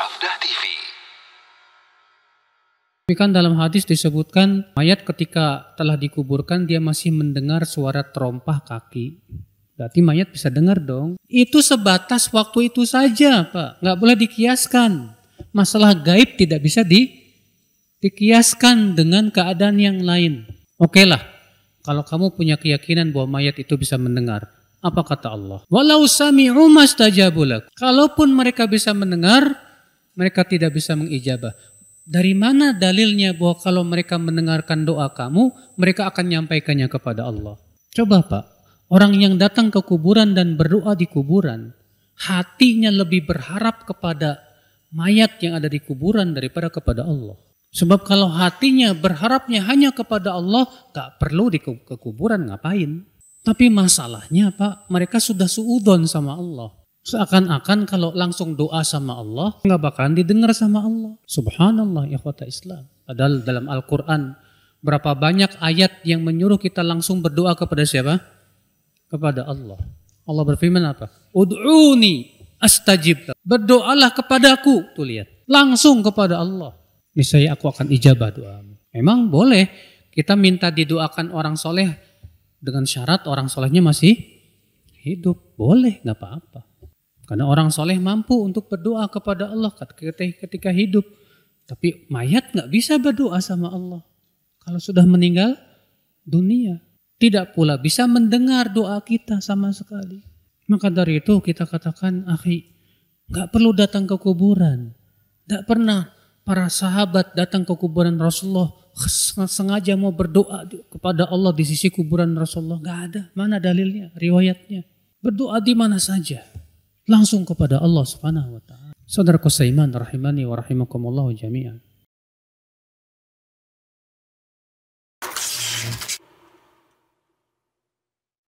Sabda TV. Kan dalam hadis disebutkan mayat ketika telah dikuburkan dia masih mendengar suara terompah kaki. Berarti mayat bisa dengar dong. Itu sebatas waktu itu saja, Pak. Nggak boleh dikiaskan. Masalah gaib tidak bisa di, dikiaskan dengan keadaan yang lain. Oke okay lah, kalau kamu punya keyakinan bahwa mayat itu bisa mendengar. Apa kata Allah? Walau sami'u mastajabulak. Kalaupun mereka bisa mendengar, mereka tidak bisa mengijabah. Dari mana dalilnya bahwa kalau mereka mendengarkan doa kamu, mereka akan menyampaikannya kepada Allah? Coba Pak, orang yang datang ke kuburan dan berdoa di kuburan, hatinya lebih berharap kepada mayat yang ada di kuburan daripada kepada Allah. Sebab kalau hatinya berharapnya hanya kepada Allah, gak perlu di ke kuburan ngapain. Tapi masalahnya Pak, mereka sudah suudon sama Allah. Seakan-akan kalau langsung doa sama Allah, nggak bakalan didengar sama Allah. Subhanallah, ya Islam. Padahal dalam Al-Quran, berapa banyak ayat yang menyuruh kita langsung berdoa kepada siapa? Kepada Allah. Allah berfirman apa? Ud'uni astajib. Berdoalah kepadaku. Tuh lihat. Langsung kepada Allah. Misalnya aku akan ijabah doa. Memang boleh kita minta didoakan orang soleh dengan syarat orang solehnya masih hidup. Boleh, nggak apa-apa. Karena orang soleh mampu untuk berdoa kepada Allah ketika hidup. Tapi mayat nggak bisa berdoa sama Allah. Kalau sudah meninggal dunia. Tidak pula bisa mendengar doa kita sama sekali. Maka dari itu kita katakan, akhi, nggak perlu datang ke kuburan. Nggak pernah para sahabat datang ke kuburan Rasulullah sengaja mau berdoa kepada Allah di sisi kuburan Rasulullah. Nggak ada. Mana dalilnya, riwayatnya. Berdoa di mana saja langsung kepada Allah Subhanahu wa taala. Saudara Kusaiman rahimani wa rahimakumullah jami'an.